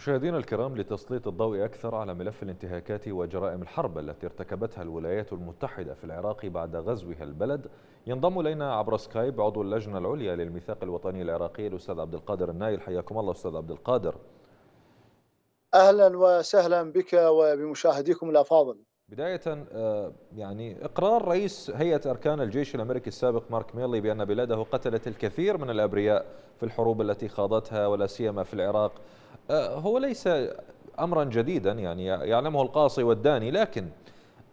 مشاهدينا الكرام لتسليط الضوء أكثر على ملف الانتهاكات وجرائم الحرب التي ارتكبتها الولايات المتحدة في العراق بعد غزوها البلد ينضم إلينا عبر سكايب عضو اللجنة العليا للميثاق الوطني العراقي الأستاذ عبد القادر النايل حياكم الله أستاذ عبد القادر أهلا وسهلا بك وبمشاهديكم الأفاضل بداية آه، يعني إقرار رئيس هيئة أركان الجيش الأمريكي السابق مارك ميلي بأن بلاده قتلت الكثير من الأبرياء في الحروب التي خاضتها ولا سيما في العراق آه، هو ليس أمرا جديدا يعني يعلمه القاصي والداني لكن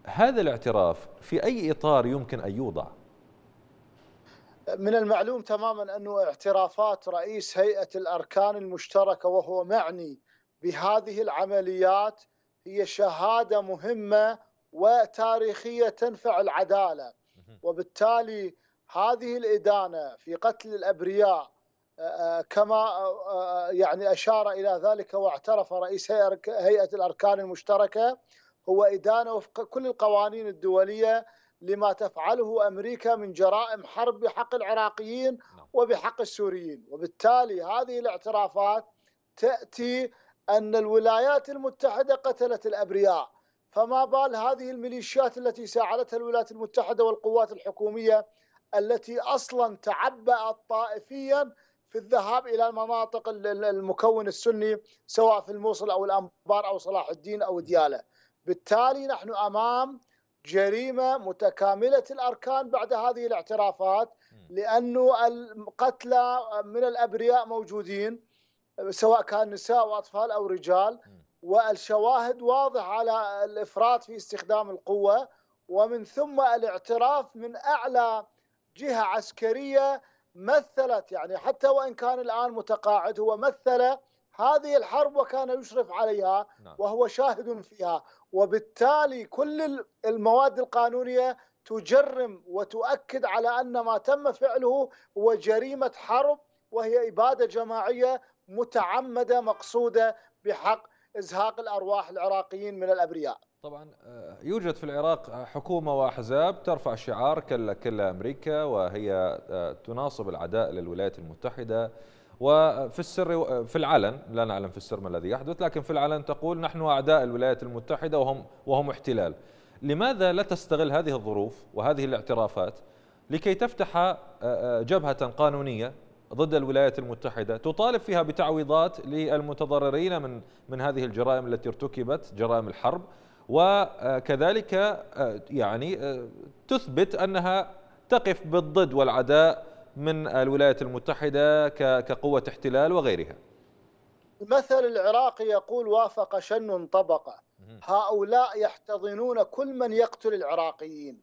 هذا الاعتراف في أي إطار يمكن أن يوضع؟ من المعلوم تماما أنه اعترافات رئيس هيئة الأركان المشتركة وهو معني بهذه العمليات هي شهادة مهمة وتاريخية تنفع العدالة وبالتالي هذه الإدانة في قتل الأبرياء آه، آه، كما آه، يعني أشار إلى ذلك واعترف رئيس هيئة الأركان المشتركة هو إدانة وفق كل القوانين الدولية لما تفعله أمريكا من جرائم حرب بحق العراقيين نعم. وبحق السوريين وبالتالي هذه الاعترافات تأتي أن الولايات المتحدة قتلت الأبرياء فما بال هذه الميليشيات التي ساعدتها الولايات المتحدة والقوات الحكومية التي أصلا تعبأت طائفيا في الذهاب إلى المناطق المكون السني سواء في الموصل أو الأنبار أو صلاح الدين أو ديالة بالتالي نحن أمام جريمة متكاملة الأركان بعد هذه الاعترافات لأنه القتلى من الأبرياء موجودين سواء كان نساء وأطفال أو رجال والشواهد واضحه على الافراط في استخدام القوه ومن ثم الاعتراف من اعلى جهه عسكريه مثلت يعني حتى وان كان الان متقاعد هو مثل هذه الحرب وكان يشرف عليها نعم. وهو شاهد فيها وبالتالي كل المواد القانونيه تجرم وتؤكد على ان ما تم فعله هو جريمه حرب وهي اباده جماعيه متعمده مقصوده بحق ازهاق الارواح العراقيين من الابرياء طبعا آه، يوجد في العراق آه، حكومه واحزاب ترفع شعار كلا كلا امريكا وهي آه، تناصب العداء للولايات المتحده وفي السر في العلن لا نعلم في السر ما الذي يحدث لكن في العلن تقول نحن اعداء الولايات المتحده وهم وهم احتلال لماذا لا تستغل هذه الظروف وهذه الاعترافات لكي تفتح جبهه قانونيه ضد الولايات المتحدة تطالب فيها بتعويضات للمتضررين من من هذه الجرائم التي ارتكبت جرائم الحرب وكذلك آه، يعني آه، تثبت أنها تقف بالضد والعداء من الولايات المتحدة كقوة احتلال وغيرها المثل العراقي يقول وافق شن طبقة هؤلاء يحتضنون كل من يقتل العراقيين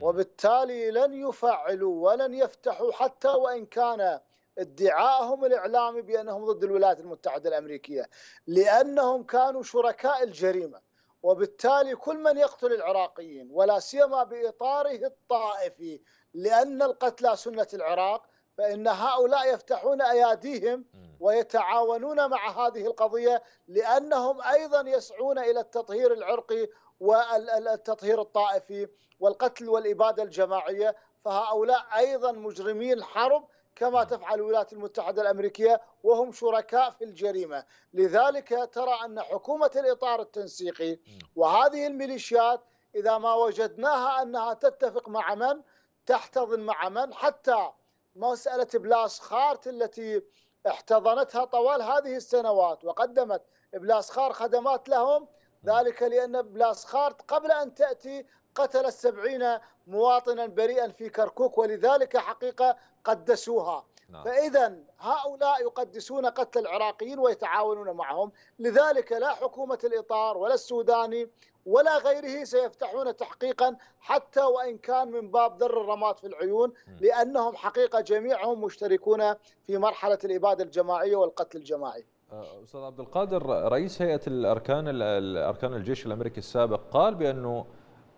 وبالتالي لن يفعلوا ولن يفتحوا حتى وإن كان ادعائهم الاعلامي بانهم ضد الولايات المتحده الامريكيه لانهم كانوا شركاء الجريمه وبالتالي كل من يقتل العراقيين ولا سيما باطاره الطائفي لان القتلى سنه العراق فإن هؤلاء يفتحون أياديهم ويتعاونون مع هذه القضية لأنهم أيضا يسعون إلى التطهير العرقي والتطهير الطائفي والقتل والإبادة الجماعية فهؤلاء أيضا مجرمين حرب كما نعم. تفعل الولايات المتحدة الأمريكية وهم شركاء في الجريمة لذلك ترى أن حكومة الإطار التنسيقي نعم. وهذه الميليشيات إذا ما وجدناها أنها تتفق مع من تحتضن مع من حتى مسألة بلاس خارت التي احتضنتها طوال هذه السنوات وقدمت بلاسخار خدمات لهم نعم. ذلك لأن بلاسخارت قبل أن تأتي قتل السبعين مواطنا بريئا في كركوك ولذلك حقيقة قدسوها نعم. فإذا هؤلاء يقدسون قتل العراقيين ويتعاونون معهم لذلك لا حكومة الإطار ولا السوداني ولا غيره سيفتحون تحقيقا حتى وإن كان من باب ذر الرماد في العيون لأنهم حقيقة جميعهم مشتركون في مرحلة الإبادة الجماعية والقتل الجماعي آه، أستاذ عبد القادر رئيس هيئة الأركان الأركان الجيش الأمريكي السابق قال بأنه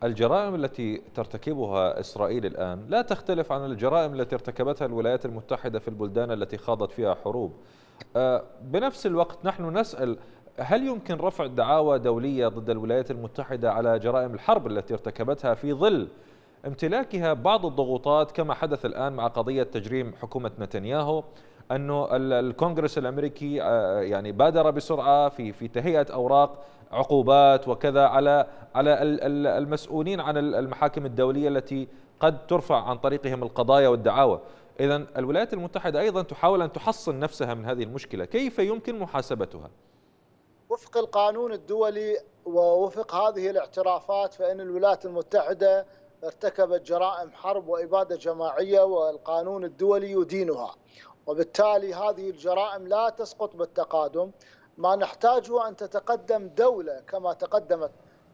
الجرائم التي ترتكبها إسرائيل الآن لا تختلف عن الجرائم التي ارتكبتها الولايات المتحدة في البلدان التي خاضت فيها حروب آه، بنفس الوقت نحن نسأل هل يمكن رفع دعاوى دولية ضد الولايات المتحدة على جرائم الحرب التي ارتكبتها في ظل امتلاكها بعض الضغوطات كما حدث الآن مع قضية تجريم حكومة نتنياهو انه الكونغرس الامريكي آه، يعني بادر بسرعه في في تهيئه اوراق عقوبات وكذا على على المسؤولين عن المحاكم الدوليه التي قد ترفع عن طريقهم القضايا والدعاوى اذا الولايات المتحده ايضا تحاول ان تحصن نفسها من هذه المشكله كيف يمكن محاسبتها وفق القانون الدولي ووفق هذه الاعترافات فان الولايات المتحده ارتكبت جرائم حرب واباده جماعيه والقانون الدولي يدينها وبالتالي هذه الجرائم لا تسقط بالتقادم ما نحتاجه أن تتقدم دولة كما تقدمت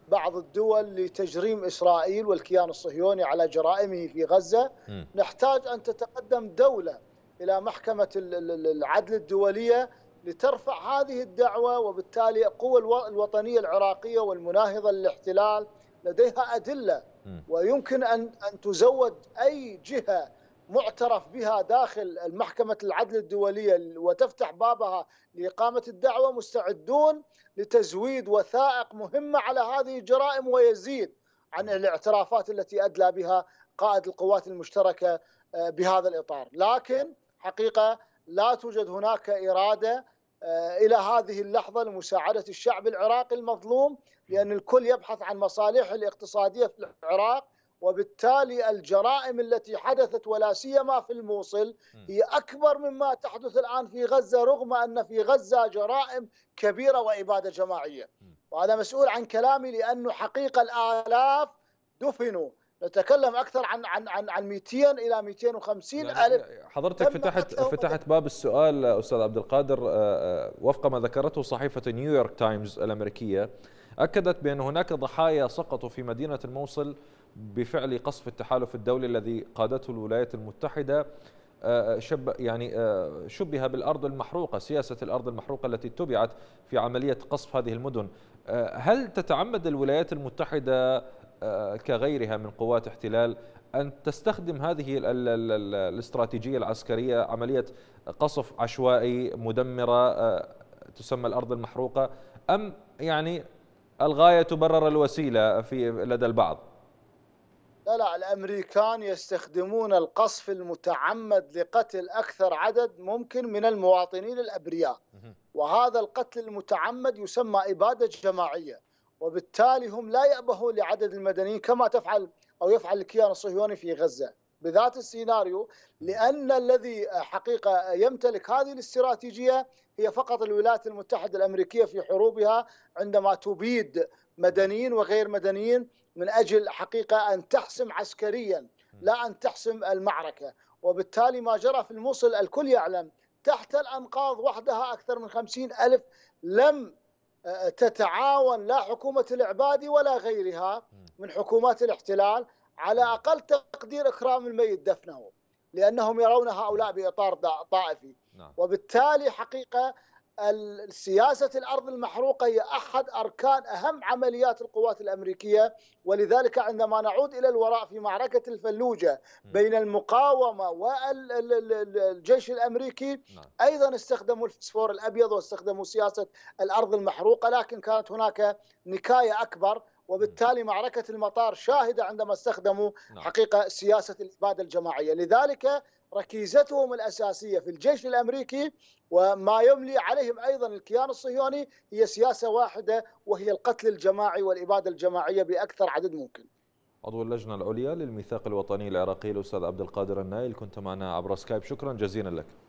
بعض الدول لتجريم إسرائيل والكيان الصهيوني على جرائمه في غزة م. نحتاج أن تتقدم دولة إلى محكمة العدل الدولية لترفع هذه الدعوة وبالتالي القوة الوطنية العراقية والمناهضة للاحتلال لديها أدلة م. ويمكن أن أن تزود أي جهة معترف بها داخل المحكمة العدل الدولية وتفتح بابها لإقامة الدعوة مستعدون لتزويد وثائق مهمة على هذه الجرائم ويزيد عن الاعترافات التي أدلى بها قائد القوات المشتركة آه، بهذا الإطار لكن حقيقة لا توجد هناك إرادة آه، إلى هذه اللحظة لمساعدة الشعب العراقي المظلوم لأن الكل يبحث عن مصالحه الاقتصادية في العراق وبالتالي الجرائم التي حدثت ولا سيما في الموصل هي اكبر مما تحدث الان في غزه رغم ان في غزه جرائم كبيره واباده جماعيه وهذا مسؤول عن كلامي لانه حقيقه الالاف دفنوا نتكلم اكثر عن عن عن عن 200 الى 250 يعني الف حضرتك فتحت فتحت باب السؤال استاذ عبد القادر آه، آه، وفق ما ذكرته صحيفه نيويورك تايمز الامريكيه اكدت بان هناك ضحايا سقطوا في مدينه الموصل بفعل قصف التحالف الدولي الذي قادته الولايات المتحدة آه، آه، شب يعني آه، شبه بالأرض المحروقة سياسة الأرض المحروقة التي اتبعت في عملية قصف هذه المدن هل تتعمد الولايات المتحدة كغيرها من قوات احتلال أن تستخدم هذه الاستراتيجية العسكرية عملية قصف عشوائي مدمرة تسمى الأرض المحروقة أم يعني الغاية تبرر الوسيلة في لدى البعض لا لا الأمريكان يستخدمون القصف المتعمد لقتل أكثر عدد ممكن من المواطنين الأبرياء وهذا القتل المتعمد يسمى إبادة جماعية وبالتالي هم لا يأبهوا لعدد المدنيين كما تفعل أو يفعل الكيان الصهيوني في غزة بذات السيناريو لأن الذي آه، حقيقة آه، يمتلك هذه الاستراتيجية هي فقط الولايات المتحدة الأمريكية في حروبها عندما تبيد مدنيين وغير مدنيين من اجل حقيقه ان تحسم عسكريا لا ان تحسم المعركه وبالتالي ما جرى في الموصل الكل يعلم تحت الأنقاض وحدها أكثر من خمسين ألف لم آه، تتعاون لا حكومة العبادي ولا غيرها من حكومات الاحتلال على أقل تقدير إكرام الميت دفنه لأنهم يرون هؤلاء بإطار طائفي نعم. وبالتالي حقيقة سياسة الأرض المحروقة هي أحد أركان أهم عمليات القوات الأمريكية ولذلك عندما نعود إلى الوراء في معركة الفلوجة بين المقاومة والجيش الأمريكي نعم. أيضا استخدموا الفسفور الأبيض واستخدموا سياسة الأرض المحروقة لكن كانت هناك نكاية أكبر وبالتالي معركة المطار شاهدة عندما استخدموا نعم. حقيقة سياسة الإبادة الجماعية لذلك ركيزتهم الاساسيه في الجيش الامريكي وما يملي عليهم ايضا الكيان الصهيوني هي سياسه واحده وهي القتل الجماعي والاباده الجماعيه باكثر عدد ممكن. عضو اللجنه العليا للميثاق الوطني العراقي الاستاذ عبد القادر النايل كنت معنا عبر سكايب شكرا جزيلا لك.